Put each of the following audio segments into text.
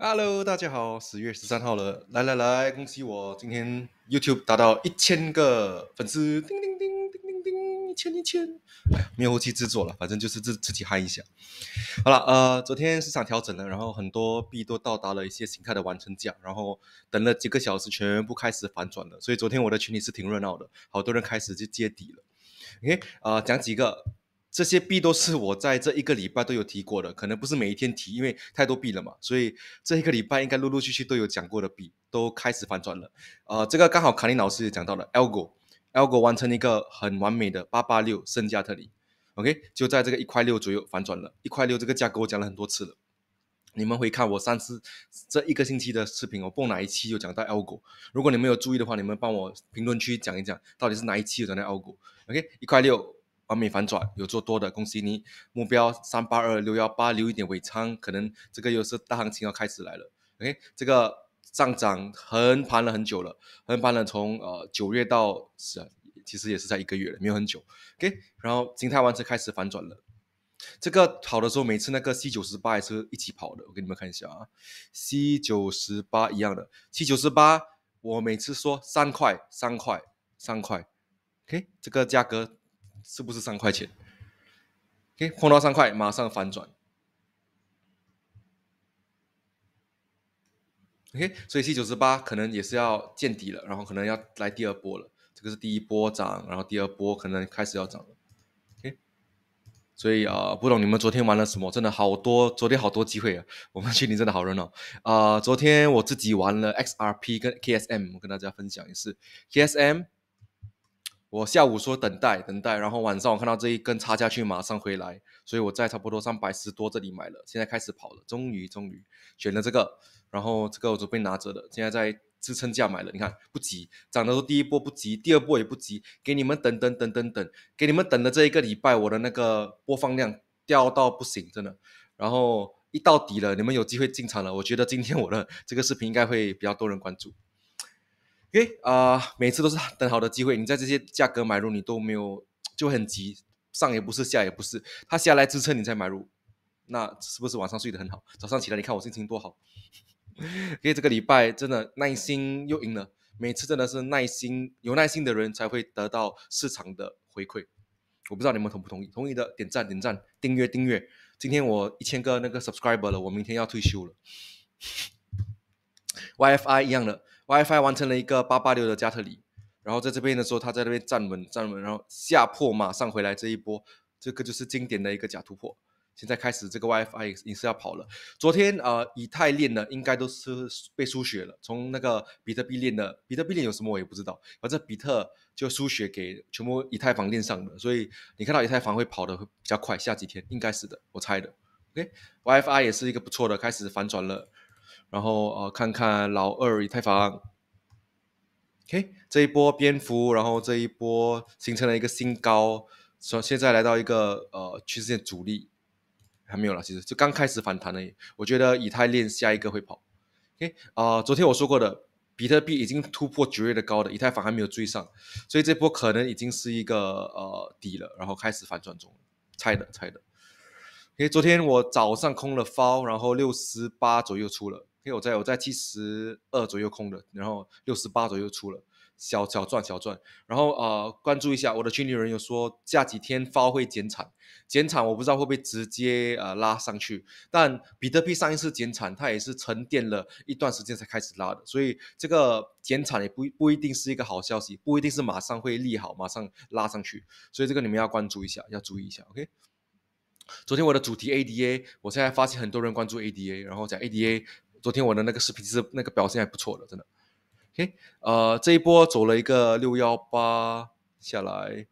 Hello，大家好，十月十三号了，来来来，恭喜我今天 YouTube 达到一千个粉丝，叮叮叮叮叮叮，一千一千，有后期制作了，反正就是自自己嗨一下。好了，呃，昨天市场调整了，然后很多币都到达了一些形态的完成价，然后等了几个小时，全部开始反转了，所以昨天我的群里是挺热闹的，好多人开始就接底了。OK，呃，讲几个。这些币都是我在这一个礼拜都有提过的，可能不是每一天提，因为太多币了嘛。所以这一个礼拜应该陆陆续续都有讲过的币都开始反转了。呃，这个刚好卡尼老师也讲到了，algo，algo 完成一个很完美的八八六圣加特里，OK，就在这个一块六左右反转了。一块六这个价格我讲了很多次了，你们回看我上次这一个星期的视频哦，蹦哪一期有讲到 algo？如果你们有注意的话，你们帮我评论区讲一讲到底是哪一期有讲到 algo？OK，一块六。完美反转，有做多的，恭喜你！目标三八二六幺八留一点尾仓，可能这个又是大行情要开始来了。OK，这个上涨横盘了很久了，横盘了从呃九月到十，其实也是在一个月了，没有很久。OK，然后金泰完成开始反转了。这个跑的时候，每次那个 C 九十八也是一起跑的，我给你们看一下啊，C 九十八一样的，C 九十八我每次说三块三块三块。OK，这个价格。是不是三块钱？OK，碰到三块马上反转。OK，所以 C 九十八可能也是要见底了，然后可能要来第二波了。这个是第一波涨，然后第二波可能开始要涨了。OK，所以啊，不懂你们昨天玩了什么？真的好多，昨天好多机会啊！我们去年真的好热闹啊！昨天我自己玩了 XRP 跟 KSM，我跟大家分享一次 KSM。我下午说等待等待，然后晚上我看到这一根差下去马上回来，所以我在差不多三百十多这里买了，现在开始跑了，终于终于选了这个，然后这个我准备拿着的，现在在支撑价买了，你看不急，涨的都第一波不急，第二波也不急，给你们等等等等等，给你们等了这一个礼拜，我的那个播放量掉到不行，真的，然后一到底了，你们有机会进场了，我觉得今天我的这个视频应该会比较多人关注。OK 啊，每次都是等好的机会，你在这些价格买入，你都没有，就很急，上也不是，下也不是，它下来支撑你再买入，那是不是晚上睡得很好？早上起来你看我心情多好，因 为这个礼拜真的耐心又赢了，每次真的是耐心，有耐心的人才会得到市场的回馈。我不知道你们同不同意？同意的点赞点赞，订阅订阅。今天我一千个那个 subscriber 了，我明天要退休了。YFI 一样的。WiFi 完成了一个八八六的加特里，然后在这边的时候，他在那边站稳站稳，然后下破马上回来这一波，这个就是经典的一个假突破。现在开始，这个 WiFi 也是要跑了。昨天呃，以太链的应该都是被输血了，从那个比特币链的，比特币链有什么我也不知道，反正比特就输血给全部以太坊链上的，所以你看到以太坊会跑的会比较快，下几天应该是的，我猜的。OK，WiFi 也是一个不错的，开始反转了。然后呃，看看老二以太坊，OK，这一波蝙蝠，然后这一波形成了一个新高，从现在来到一个呃趋势线阻力还没有了，其实就刚开始反弹而已。我觉得以太链下一个会跑，OK 啊，昨天我说过的，比特币已经突破九月的高的，以太坊还没有追上，所以这波可能已经是一个呃底了，然后开始反转中，猜的猜的，因为昨天我早上空了包，然后六十八左右出了。我在我在七十二左右空的，然后六十八左右出了，小小赚小赚。然后呃，关注一下我的群里人有说，下几天发会减产，减产我不知道会不会直接呃拉上去。但比特币上一次减产，它也是沉淀了一段时间才开始拉的，所以这个减产也不不一定是一个好消息，不一定是马上会利好，马上拉上去。所以这个你们要关注一下，要注意一下。OK，昨天我的主题 ADA，我现在发现很多人关注 ADA，然后讲 ADA。昨天我的那个视频是那个表现还不错的，真的。OK，呃，这一波走了一个六幺八下来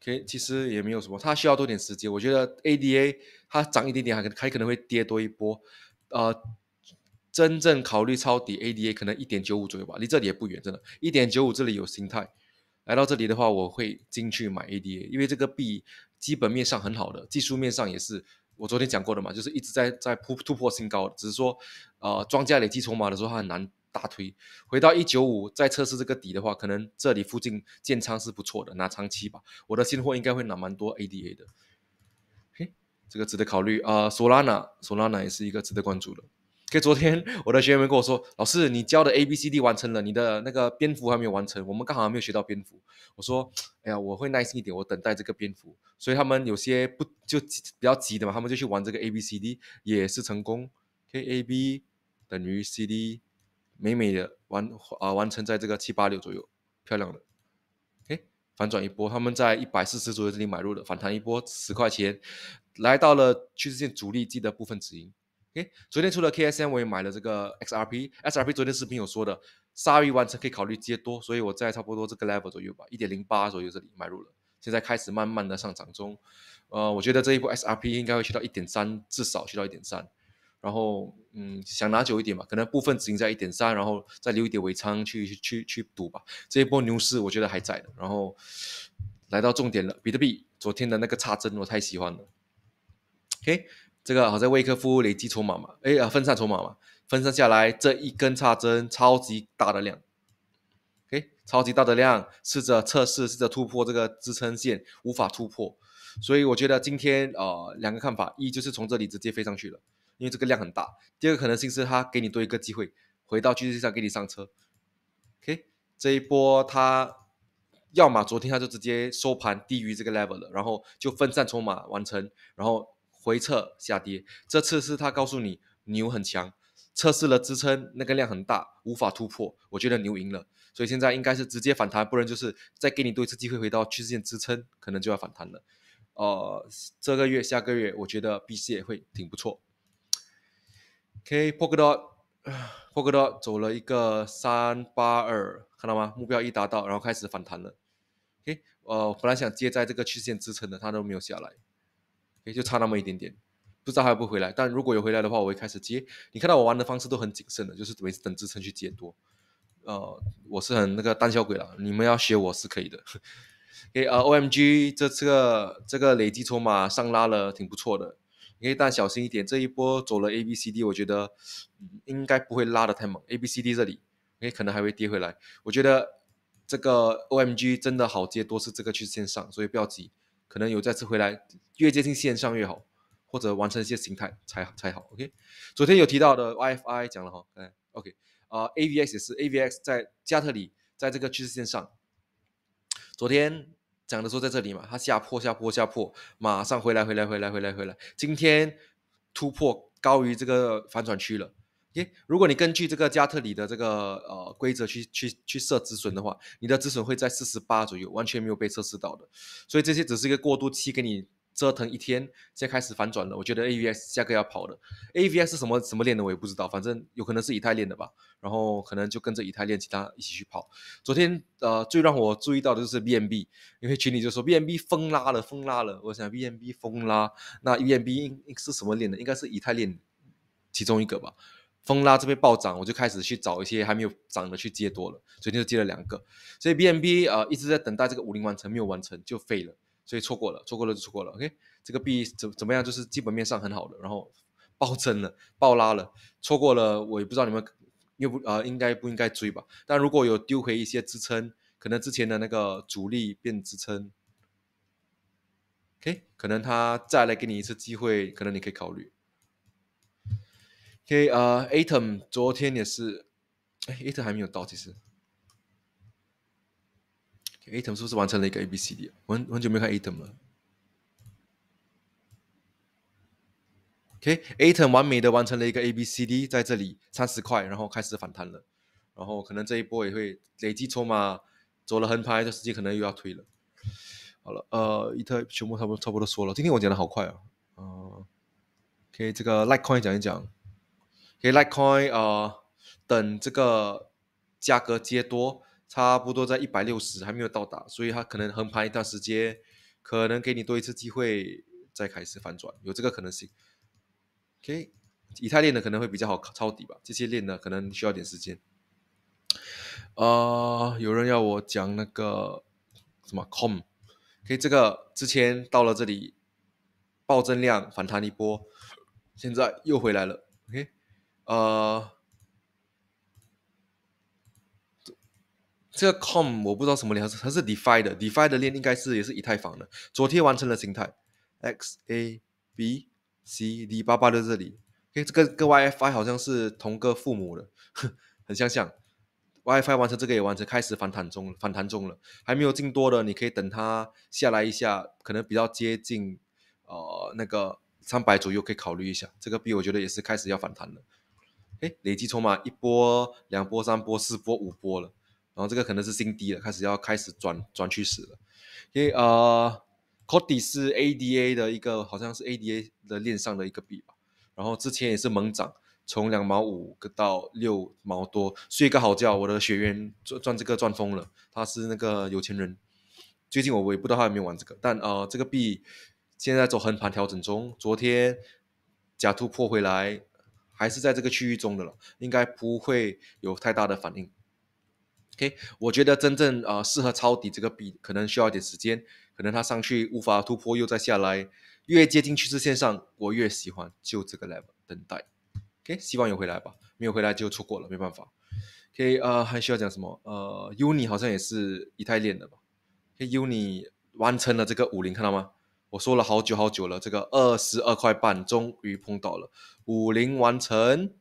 ，OK，其实也没有什么，它需要多点时间。我觉得 ADA 它涨一点点还还可能会跌多一波。呃，真正考虑抄底 ADA 可能一点九五左右吧，离这里也不远，真的。一点九五这里有心态，来到这里的话我会进去买 ADA，因为这个币基本面上很好的，技术面上也是。我昨天讲过的嘛，就是一直在在突突破新高只是说，呃，庄家累计筹码的时候，它很难大推。回到一九五再测试这个底的话，可能这里附近建仓是不错的，拿长期吧。我的新货应该会拿蛮多 ADA 的，嘿，这个值得考虑啊。索拉娜索拉娜也是一个值得关注的。跟昨天 我的学员们跟我说，老师，你教的 A B C D 完成了，你的那个蝙蝠还没有完成，我们刚好还没有学到蝙蝠。我说，哎呀，我会耐心一点，我等待这个蝙蝠。所以他们有些不就比较急的嘛，他们就去玩这个 A B C D，也是成功，K A B 等于 C D，美美的完啊完成在这个七八六左右，漂亮的。哎，反转一波，他们在一百四十左右这里买入的，反弹一波十块钱，来到了趋势线阻力记的部分止盈。昨天出了 KSM，我也买了这个 XRP。XRP 昨天视频有说的，鲨鱼完成可以考虑接多，所以我在差不多这个 level 左右吧，一点零八左右这里买入了。现在开始慢慢的上涨中，呃，我觉得这一波 XRP 应该会去到一点三，至少去到一点三。然后，嗯，想拿久一点吧，可能部分资金在一点三，然后再留一点尾仓去去去赌吧。这一波牛市我觉得还在的。然后，来到重点了，比特币昨天的那个插针，我太喜欢了。OK。这个好在威克夫累积筹码嘛，哎啊分散筹码嘛，分散下来这一根差针超级大的量，OK 超级大的量试着测试试着突破这个支撑线无法突破，所以我觉得今天啊两个看法，一就是从这里直接飞上去了，因为这个量很大；第二个可能性是它给你多一个机会回到趋势上给你上车，OK 这一波它要么昨天它就直接收盘低于这个 level 了，然后就分散筹码完成，然后。回撤下跌，这次是他告诉你牛很强，测试了支撑，那个量很大，无法突破。我觉得牛赢了，所以现在应该是直接反弹，不然就是再给你多一次机会回到趋势线支撑，可能就要反弹了。呃，这个月、下个月，我觉得 b c 也会挺不错。OK，破个刀，破个刀，走了一个三八二，看到吗？目标一达到，然后开始反弹了。OK，呃，本来想接在这个趋势线支撑的，它都没有下来。就差那么一点点，不知道还不回来。但如果有回来的话，我会开始接。你看到我玩的方式都很谨慎的，就是每次等支撑去接多。呃，我是很那个胆小鬼了，你们要学我是可以的。给啊，OMG 这次个这个累积筹码上拉了，挺不错的。可以但小心一点，这一波走了 A B C D，我觉得应该不会拉的太猛。A B C D 这里，哎，可能还会跌回来。我觉得这个 OMG 真的好接多是这个去线上，所以不要急。可能有再次回来，越接近线上越好，或者完成一些形态才才好。OK，昨天有提到的 YFI 讲了哈，哎，OK 啊 AVX 是 AVX 在加特里在这个趋势线上，昨天讲的时候在这里嘛，它下破下破下破，马上回来回来回来回来回来，今天突破高于这个反转区了。耶，如果你根据这个加特里的这个呃规则去去去设止损的话，你的止损会在四十八左右，完全没有被测试到的。所以这些只是一个过渡期，给你折腾一天，现在开始反转了。我觉得 A V S 下个要跑的 a V S 是什么什么链的我也不知道，反正有可能是以太链的吧。然后可能就跟着以太链其他一起去跑。昨天呃最让我注意到的就是 B M B，因为群里就说 B M B 风拉了，风拉了。我想 B M B 风拉，那 B M B 是什么链的？应该是以太链其中一个吧。风拉这边暴涨，我就开始去找一些还没有涨的去接多了，所以就接了两个。所以 BMB 呃一直在等待这个五零完成，没有完成就废了，所以错过了，错过了就错过了。OK，这个币怎怎么样？就是基本面上很好的，然后暴增了，暴拉了，错过了，我也不知道你们又不呃应该不应该追吧？但如果有丢回一些支撑，可能之前的那个阻力变支撑，OK，可能他再来给你一次机会，可能你可以考虑。OK，呃，Atom 昨天也是，哎，Atom 还没有到，其实，Atom 是不是完成了一个 A B C D？很很久没看 Atom 了。OK，Atom 完美的完成了一个 A B C D，在这里三十块，然后开始反弹了，然后可能这一波也会累计筹码走了横盘，这时间可能又要推了。好了，呃，Atom 全部差不多差不多说了，今天我讲的好快啊，嗯，OK，这个 l i k e t c o i n 讲一讲。可以 e coin 啊，等这个价格接多，差不多在一百六十还没有到达，所以它可能横盘一段时间，可能给你多一次机会再开始反转，有这个可能性。K，以太链的可能会比较好抄底吧，这些链的可能需要点时间。啊，有人要我讲那个什么 coin？K，这个之前到了这里暴增量反弹一波，现在又回来了。o K。呃，这个 COM 我不知道什么链，它是 Defi 的，Defi 的链应该是也是以太坊的。昨天完成了形态 X A B C D 八八的这里，跟这个跟 i f i 好像是同个父母的，很相像。w i f i 完成这个也完成，开始反弹中，反弹中了，还没有进多的，你可以等它下来一下，可能比较接近呃那个三百左右可以考虑一下。这个币我觉得也是开始要反弹了。哎，累计筹码一波、两波、三波、四波、五波了，然后这个可能是新低了，开始要开始转转趋势了。因为呃，Cody 是 ADA 的一个，好像是 ADA 的链上的一个币吧。然后之前也是猛涨，从两毛五个到六毛多。睡个好觉，我的学员赚赚这个赚疯了，他是那个有钱人。最近我我也不知道他有没有玩这个，但呃，这个币现在走横盘调整中，昨天假突破回来。还是在这个区域中的了，应该不会有太大的反应。OK，我觉得真正呃适合抄底这个币，可能需要一点时间，可能它上去无法突破，又再下来，越接近趋势线上，我越喜欢。就这个 level 等待。OK，希望有回来吧，没有回来就错过了，没办法。OK，呃，还需要讲什么？呃，UNI 好像也是以太链的吧？OK，UNI 完成了这个五零，看到吗？我说了好久好久了，这个二十二块半终于碰到了五零完成，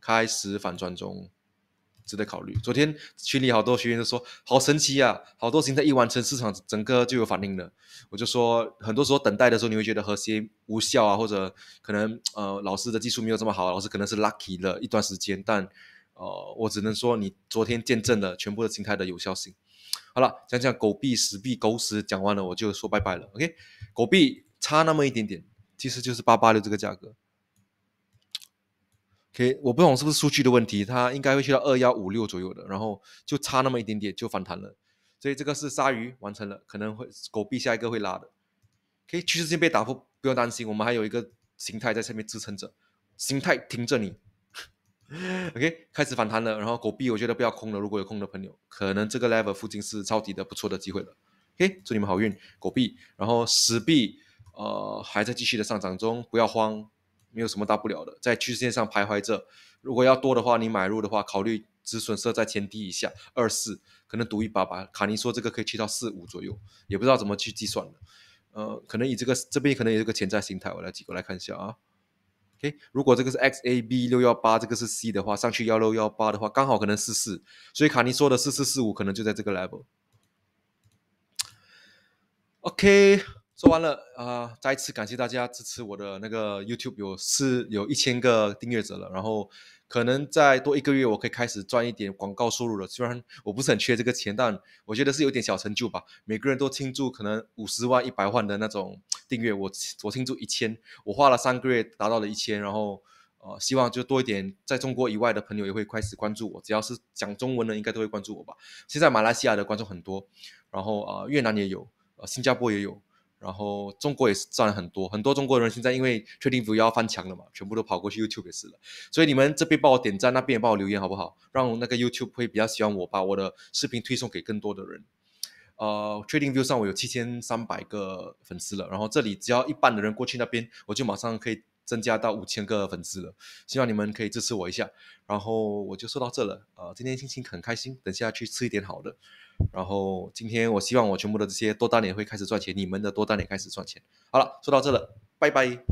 开始反转中，值得考虑。昨天群里好多学员都说好神奇呀，好多形态一完成市场整个就有反应了。我就说很多时候等待的时候你会觉得核心无效啊，或者可能呃老师的技术没有这么好，老师可能是 lucky 了一段时间，但呃我只能说你昨天见证了全部的形态的有效性。好了，讲讲狗币、石币、狗屎，讲完了我就说拜拜了，OK。狗币差那么一点点，其实就是八八六这个价格。OK，我不懂是不是数据的问题，它应该会去到二幺五六左右的，然后就差那么一点点就反弹了。所以这个是鲨鱼完成了，可能会狗币下一个会拉的。OK，趋势线被打破，不用担心，我们还有一个形态在下面支撑着，形态停着你。OK，开始反弹了，然后狗币我觉得不要空了，如果有空的朋友，可能这个 level 附近是超底的，不错的机会了。嘿，祝你们好运，狗币。然后十币，呃，还在继续的上涨中，不要慌，没有什么大不了的，在趋势线上徘徊着。如果要多的话，你买入的话，考虑止损设在前低以下，二四，可能赌一把吧。卡尼说这个可以去到四五左右，也不知道怎么去计算呃，可能以这个这边可能有一个潜在形态，我来几个来看一下啊。OK，如果这个是 XAB 六幺八，这个是 C 的话，上去幺六幺八的话，刚好可能四四，所以卡尼说的四四四五可能就在这个 level。OK，说完了啊！再次感谢大家支持我的那个 YouTube，有四，有一千个订阅者了。然后可能再多一个月，我可以开始赚一点广告收入了。虽然我不是很缺这个钱，但我觉得是有点小成就吧。每个人都庆祝可能五十万、一百万的那种订阅，我我庆祝一千，我花了三个月达到了一千。然后呃，希望就多一点，在中国以外的朋友也会开始关注我。只要是讲中文的，应该都会关注我吧。现在马来西亚的观众很多，然后啊，越南也有。新加坡也有，然后中国也是赚了很多，很多中国人现在因为确定服 v i e w 要翻墙了嘛，全部都跑过去 YouTube 了，所以你们这边帮我点赞，那边也帮我留言好不好？让那个 YouTube 会比较喜欢我，把我的视频推送给更多的人。呃，TradingView 上我有七千三百个粉丝了，然后这里只要一半的人过去那边，我就马上可以增加到五千个粉丝了。希望你们可以支持我一下，然后我就说到这了。呃，今天心情很开心，等下去吃一点好的。然后今天我希望我全部的这些多单点会开始赚钱，你们的多单点开始赚钱。好了，说到这了，拜拜。